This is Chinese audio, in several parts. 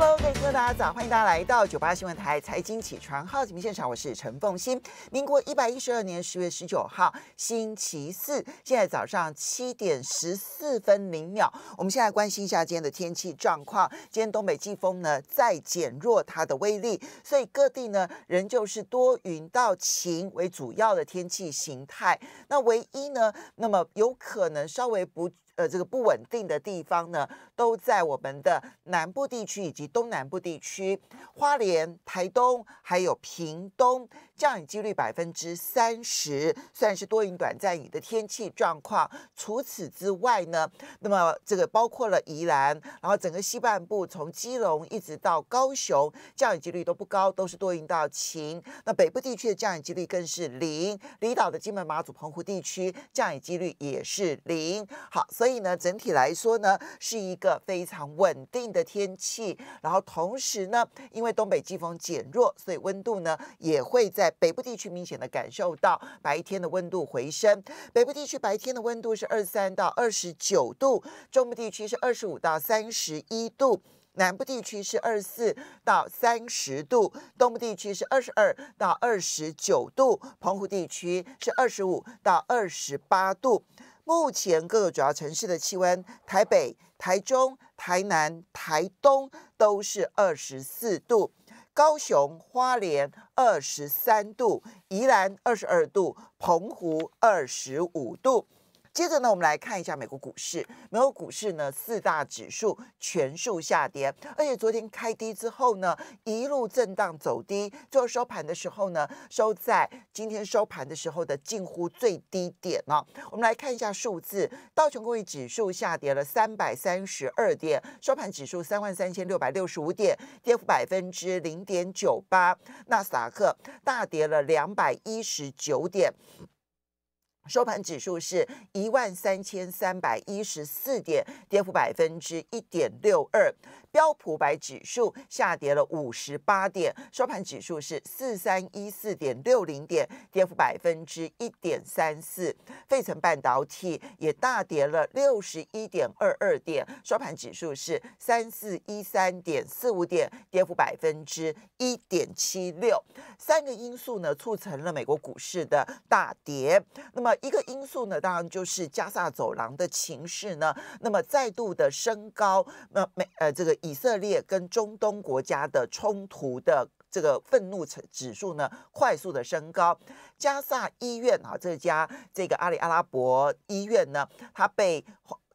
Hello，各位听众大家早，欢迎大家来到九八新闻台财经起床号节目现场，我是陈凤欣。民国一百一十二年十月十九号，星期四，现在早上七点十四分零秒。我们现在关心一下今天的天气状况。今天东北季风呢在减弱它的威力，所以各地呢仍旧是多云到晴为主要的天气形态。那唯一呢，那么有可能稍微不。呃，这个不稳定的地方呢，都在我们的南部地区以及东南部地区，花莲、台东还有屏东降雨几率百分之三十，算是多云短暂雨的天气状况。除此之外呢，那么这个包括了宜兰，然后整个西半部从基隆一直到高雄降雨几率都不高，都是多云到晴。那北部地区的降雨几率更是零，离岛的金门、马祖、澎湖地区降雨几率也是零。好，所以。所以呢，整体来说呢，是一个非常稳定的天气。然后同时呢，因为东北季风减弱，所以温度呢也会在北部地区明显的感受到白天的温度回升。北部地区白天的温度是二三到二十九度，中部地区是二十五到三十一度，南部地区是二十四到三十度，东部地区是二十二到二十九度，澎湖地区是二十五到二十八度。目前各个主要城市的气温：台北、台中、台南、台东都是二十四度，高雄、花莲二十三度，宜兰二十二度，澎湖二十五度。接着呢，我们来看一下美国股市。美国股市呢，四大指数全数下跌，而且昨天开低之后呢，一路震荡走低，最后收盘的时候呢，收在今天收盘的时候的近乎最低点呢。我们来看一下数字，道琼工业指数下跌了三百三十二点，收盘指数三万三千六百六十五点，跌幅百分之零点九八。纳斯达克大跌了两百一十九点。收盘指数是一万三千三百一十四点，跌幅百分之一点六二。标普百指数下跌了五十八点，收盘指数是四三一四点六零点，跌幅百分之一点三四。费城半导体也大跌了六十一点二二点，收盘指数是三四一三点四五点，跌幅百分之一点七六。三个因素呢促成了美国股市的大跌。那么一个因素呢，当然就是加萨走廊的情势呢，那么再度的升高。那美呃这个。以色列跟中东国家的冲突的这个愤怒指数呢，快速的升高。加萨医院啊，这家这个阿里阿拉伯医院呢，它被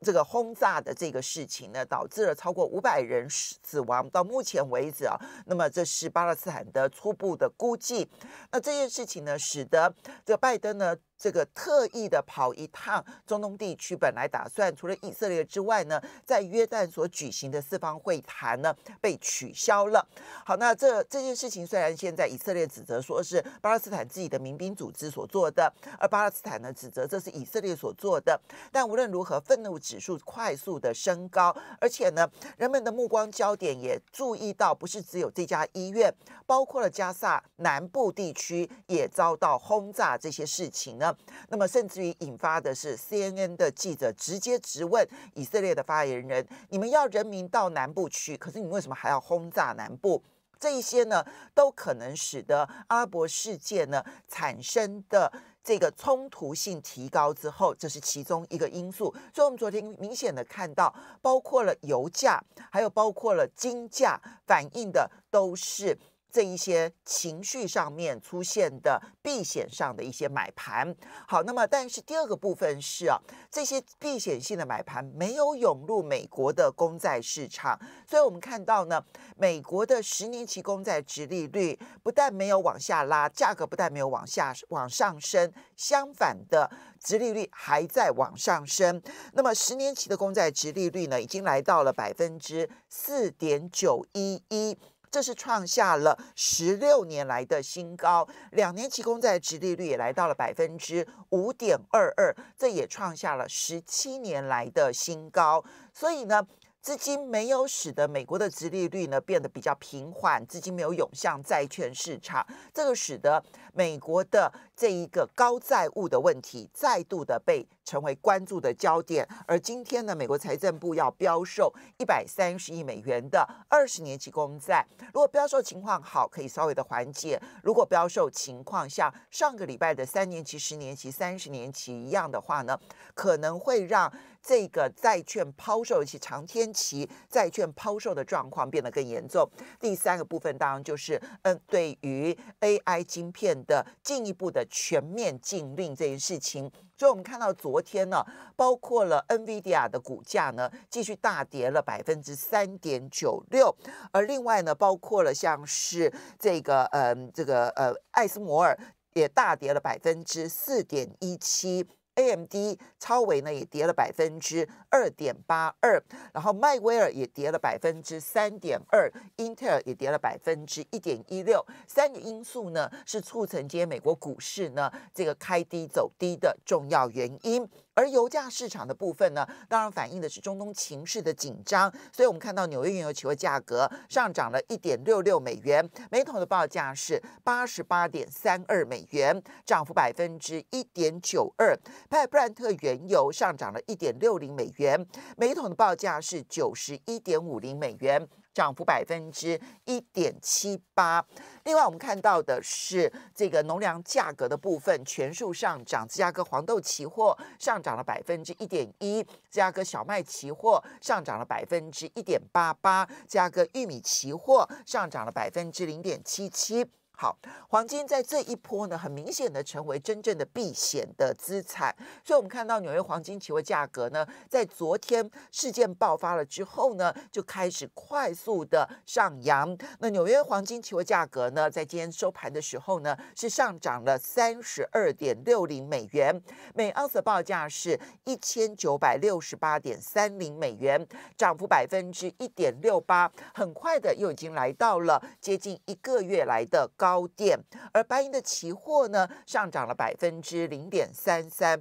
这个轰炸的这个事情呢，导致了超过五百人死亡。到目前为止啊，那么这是巴勒斯坦的初步的估计。那这件事情呢，使得这拜登呢。这个特意的跑一趟中东地区，本来打算除了以色列之外呢，在约旦所举行的四方会谈呢被取消了。好，那这这件事情虽然现在以色列指责说是巴勒斯坦自己的民兵组织所做的，而巴勒斯坦呢指责这是以色列所做的。但无论如何，愤怒指数快速的升高，而且呢，人们的目光焦点也注意到，不是只有这家医院，包括了加萨南部地区也遭到轰炸这些事情呢。那么，甚至于引发的是 CNN 的记者直接质问以色列的发言人：“你们要人民到南部去，可是你为什么还要轰炸南部？”这一些呢，都可能使得阿拉伯世界呢产生的这个冲突性提高之后，这是其中一个因素。所以，我们昨天明显的看到，包括了油价，还有包括了金价反映的都是。这一些情绪上面出现的避险上的一些买盘，好，那么但是第二个部分是啊，这些避险性的买盘没有涌入美国的公债市场，所以我们看到呢，美国的十年期公债值利率不但没有往下拉，价格不但没有往下往上升，相反的，殖利率还在往上升。那么十年期的公债殖利率呢，已经来到了百分之四点九一一。这是创下了十六年来的新高，两年期公债殖利率也来到了百分之五点二二，这也创下了十七年来的新高。所以呢？资金没有使得美国的殖利率呢变得比较平缓，资金没有涌向债券市场，这个使得美国的这一个高债务的问题再度的被成为关注的焦点。而今天呢，美国财政部要标售一百三十亿美元的二十年期公债，如果标售情况好，可以稍微的缓解；如果标售情况像上个礼拜的三年期、十年期、三十年期一样的话呢，可能会让。这个债券抛售以及长天期债券抛售的状况变得更严重。第三个部分当然就是，嗯，对于 AI 晶片的进一步的全面禁令这件事情。所以，我们看到昨天呢，包括了 NVIDIA 的股价呢继续大跌了百分之三点九六，而另外呢，包括了像是这个，嗯，这个，呃，艾斯摩尔也大跌了百分之四点一七。AMD 超微呢也跌了百分之二点八二，然后迈威尔也跌了百分之三点二，英特尔也跌了百分之一点一六，三个因素呢是促成今天美国股市呢这个开低走低的重要原因。而油价市场的部分呢，当然反映的是中东情势的紧张，所以我们看到纽约原油期货价格上涨了一点六六美元，每桶的报价是八十八点三二美元，涨幅百分之一点九二。派布兰特原油上涨了一点六零美元，每桶的报价是九十一点五零美元。涨幅百分之一点七八。另外，我们看到的是这个农粮价格的部分全数上涨。芝加哥黄豆期货上涨了百分之一点一，芝加哥小麦期货上涨了百分之一点八八，芝加哥玉米期货上涨了百分之零点七七。好，黄金在这一波呢，很明显的成为真正的避险的资产，所以，我们看到纽约黄金期货价格呢，在昨天事件爆发了之后呢，就开始快速的上扬。那纽约黄金期货价格呢，在今天收盘的时候呢，是上涨了三十二点六零美元每盎司的报价是一千九百六十八点三零美元，涨幅百分之一点六八，很快的又已经来到了接近一个月来的高。高点，而白银的期货呢上涨了百分之零点三三，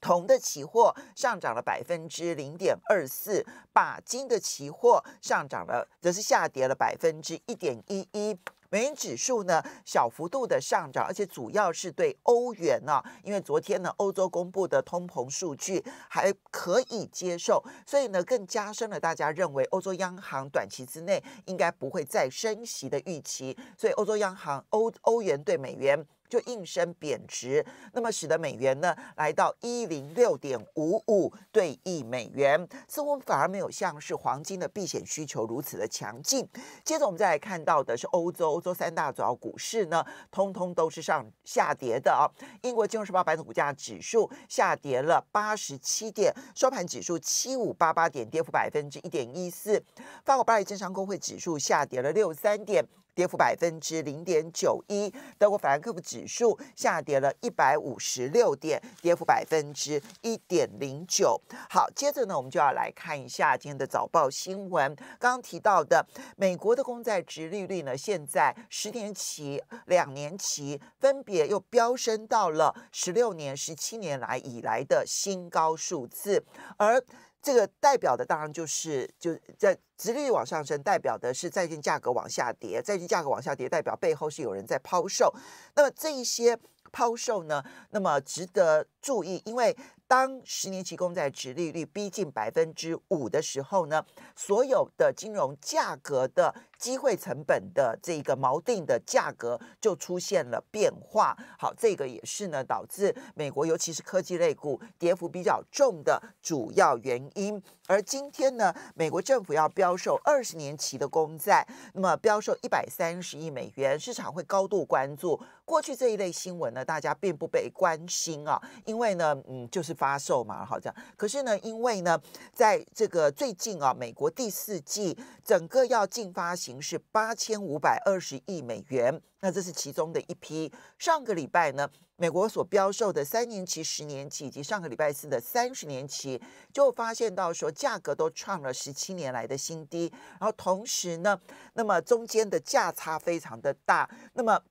铜的期货上涨了百分之零点二四，钯金的期货上涨了，则是下跌了百分之一点一一。美元指数呢小幅度的上涨，而且主要是对欧元呢，因为昨天呢欧洲公布的通膨数据还可以接受，所以呢更加深了大家认为欧洲央行短期之内应该不会再升息的预期，所以欧洲央行欧欧元对美元。就应声贬值，那么使得美元呢来到一零六点五五对一美元，似乎反而没有像是黄金的避险需求如此的强劲。接着我们再来看到的是欧洲，欧洲三大主要股市呢，通通都是上下跌的啊。英国金融时报白铜股价指数下跌了八十七点，收盘指数七五八八点，跌幅百分之一点一四。法国巴黎证商工会指数下跌了六三点。跌幅百分之零点九一，德国法兰克福指数下跌了一百五十六点，跌幅百分之一点零九。好，接着呢，我们就要来看一下今天的早报新闻。刚刚提到的美国的公债值利率呢，现在十年期、两年期分别又飙升到了十六年、十七年来以来的新高数字，而。这个代表的当然就是，就在殖利率往上升，代表的是债券价格往下跌；债券价格往下跌，代表背后是有人在抛售。那么这一些抛售呢，那么值得注意，因为。当十年期公债值利率逼近百分之五的时候呢，所有的金融价格的机会成本的这个锚定的价格就出现了变化。好，这个也是呢导致美国尤其是科技类股跌幅比较重的主要原因。而今天呢，美国政府要标售二十年期的公债，那么标售一百三十亿美元，市场会高度关注。过去这一类新闻呢，大家并不被关心啊，因为呢，嗯，就是。发售嘛，好像。可是呢，因为呢，在这个最近啊，美国第四季整个要净发行是八千五百二十亿美元，那这是其中的一批。上个礼拜呢，美国所标售的三年期、十年期以及上个礼拜四的三十年期，就发现到说价格都创了十七年来的新低。然后同时呢，那么中间的价差非常的大。那么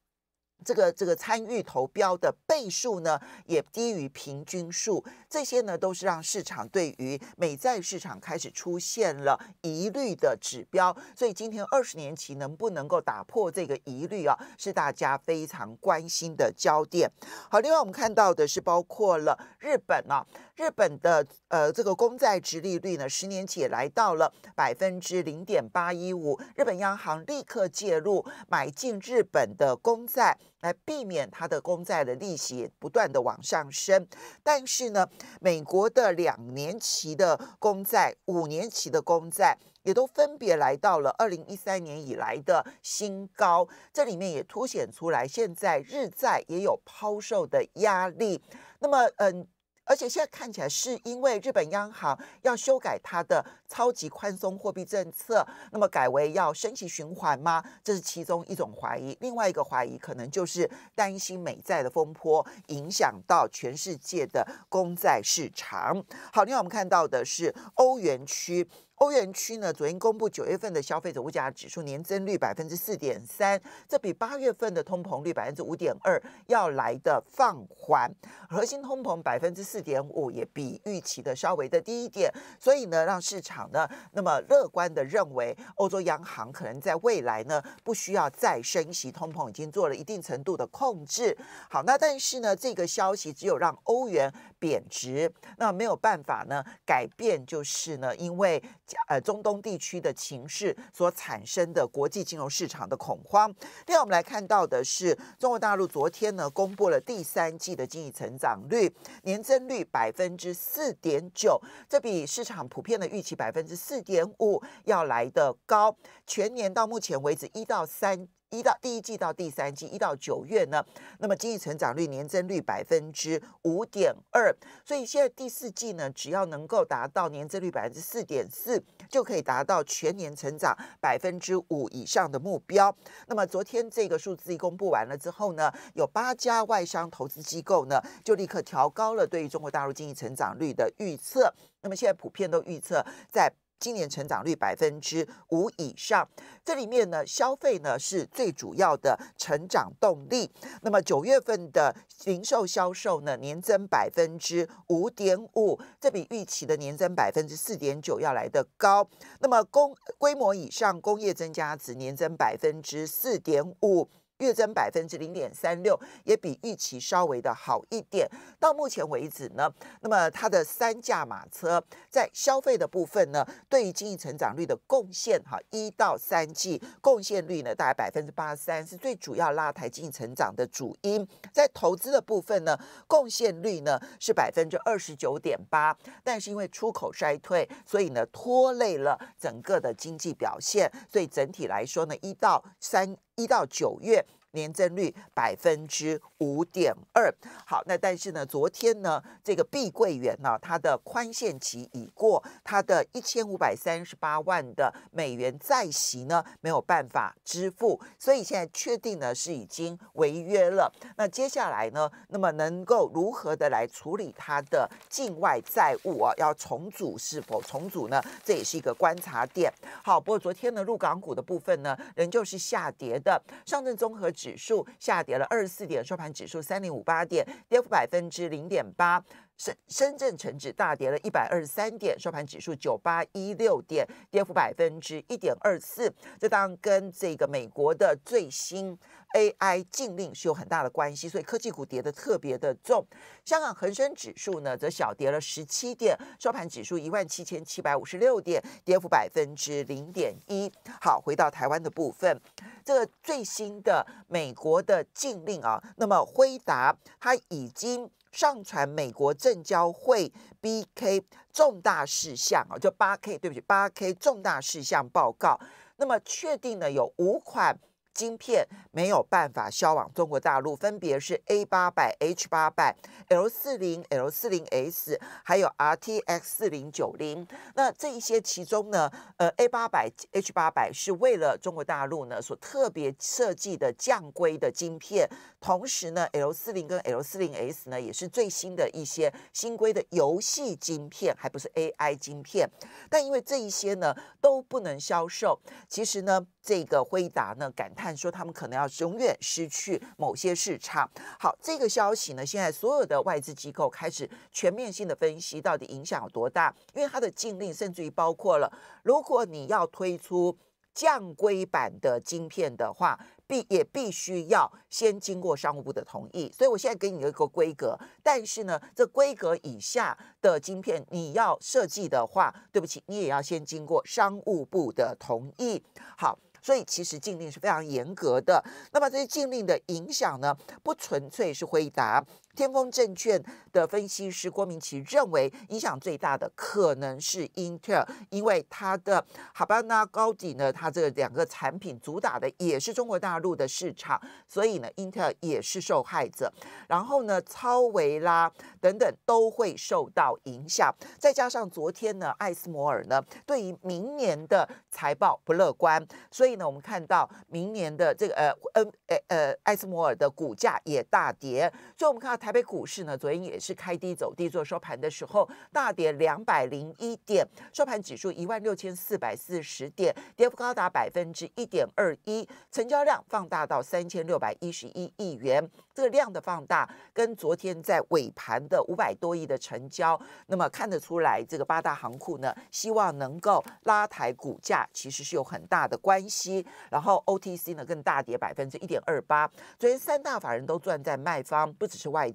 这个这个参与投标的倍数呢，也低于平均数，这些呢都是让市场对于美债市场开始出现了疑虑的指标。所以今天二十年期能不能够打破这个疑虑啊，是大家非常关心的焦点。好，另外我们看到的是包括了日本啊。日本的呃这个公债殖利率呢，十年期也来到了百分之零点八一五，日本央行立刻介入买进日本的公债，来避免它的公债的利息不断的往上升。但是呢，美国的两年期的公债、五年期的公债也都分别来到了二零一三年以来的新高，这里面也凸显出来，现在日债也有抛售的压力。那么，嗯。而且现在看起来是因为日本央行要修改它的超级宽松货币政策，那么改为要升级循环吗？这是其中一种怀疑。另外一个怀疑可能就是担心美债的风波影响到全世界的公债市场。好，另外我们看到的是欧元区。欧元区呢，昨天公布九月份的消费者物价指数年增率百分之四点三，这比八月份的通膨率百分之五点二要来的放缓，核心通膨百分之四点五也比预期的稍微的低一点，所以呢，让市场呢那么乐观的认为，欧洲央行可能在未来呢不需要再升息，通膨已经做了一定程度的控制。好，那但是呢，这个消息只有让欧元贬值，那没有办法呢改变，就是呢，因为。呃，中东地区的情势所产生的国际金融市场的恐慌。另外，我们来看到的是中国大陆昨天呢公布了第三季的经济成长率，年增率百分之四点九，这比市场普遍的预期百分之四点五要来的高。全年到目前为止一到三。一到第一季到第三季，一到九月呢，那么经济成长率年增率百分之五点二，所以现在第四季呢，只要能够达到年增率百分之四点四，就可以达到全年成长百分之五以上的目标。那么昨天这个数字一公布完了之后呢，有八家外商投资机构呢，就立刻调高了对于中国大陆经济成长率的预测。那么现在普遍都预测在。今年成长率百分之五以上，这里面呢，消费呢是最主要的成长动力。那么九月份的零售销售呢，年增百分之五点五，这比预期的年增百分之四点九要来得高。那么工规模以上工业增加值年增百分之四点五。月增百分之零点三六，也比预期稍微的好一点。到目前为止呢，那么它的三驾马车在消费的部分呢，对于经济成长率的贡献，哈，一到三季贡献率呢大概百分之八十三，是最主要拉抬经济成长的主因。在投资的部分呢，贡献率呢是百分之二十九点八，但是因为出口衰退，所以呢拖累了整个的经济表现。所以整体来说呢，一到三。一到九月。年增率百分之五点二。好，那但是呢，昨天呢，这个碧桂园呢，它的宽限期已过，它的一千五百三十八万的美元债息呢，没有办法支付，所以现在确定呢是已经违约了。那接下来呢，那么能够如何的来处理它的境外债务啊？要重组是否重组呢？这也是一个观察点。好，不过昨天呢，入港股的部分呢，仍旧是下跌的，上证综合指。指数下跌了二十四点，收盘指数三零五八点，跌幅百分之零点八。深深圳成指大跌了一百二十三点，收盘指数九八一六点，跌幅百分之一点二四。这当然跟这个美国的最新 AI 禁令是有很大的关系，所以科技股跌的特别的重。香港恒生指数呢，则小跌了十七点，收盘指数一万七千七百五十六点，跌幅百分之零点一。好，回到台湾的部分，这个最新的美国的禁令啊，那么辉达它已经。上传美国证交会 B K 重大事项啊，就八 K 对不起八 K 重大事项报告，那么确定呢有五款。晶片没有办法销往中国大陆，分别是 A 八百、H 八百、L 四零、L 四零 S，还有 RTX 四零九零。那这一些其中呢，呃，A 八百、H 八百是为了中国大陆呢所特别设计的降规的晶片，同时呢，L 四零跟 L 四零 S 呢也是最新的一些新规的游戏晶片，还不是 AI 晶片。但因为这一些呢都不能销售，其实呢，这个辉达呢感叹。说他们可能要永远失去某些市场。好，这个消息呢，现在所有的外资机构开始全面性的分析，到底影响有多大？因为它的禁令，甚至于包括了，如果你要推出降规版的晶片的话，必也必须要先经过商务部的同意。所以我现在给你一个规格，但是呢，这规格以下的晶片，你要设计的话，对不起，你也要先经过商务部的同意。好。所以其实禁令是非常严格的。那么这些禁令的影响呢，不纯粹是回答。天风证券的分析师郭明奇认为，影响最大的可能是 Intel，因为它的 h 巴 p n a 高底呢，它这两个产品主打的也是中国大陆的市场，所以呢，Intel 也是受害者。然后呢，超维啦等等都会受到影响。再加上昨天呢，艾斯摩尔呢对于明年的财报不乐观，所以呢，我们看到明年的这个呃，嗯呃，呃，艾斯摩尔的股价也大跌。所以，我们看到。台北股市呢，昨天也是开低走低，做收盘的时候大跌两百零一点，收盘指数一万六千四百四十点，跌幅高达百分之一点二一，成交量放大到三千六百一十一亿元。这个量的放大，跟昨天在尾盘的五百多亿的成交，那么看得出来，这个八大行库呢，希望能够拉抬股价，其实是有很大的关系。然后 OTC 呢，更大跌百分之一点二八。昨天三大法人都赚在卖方，不只是外。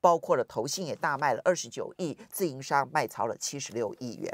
包括了投信也大卖了二十九亿，自营商卖超了七十六亿元。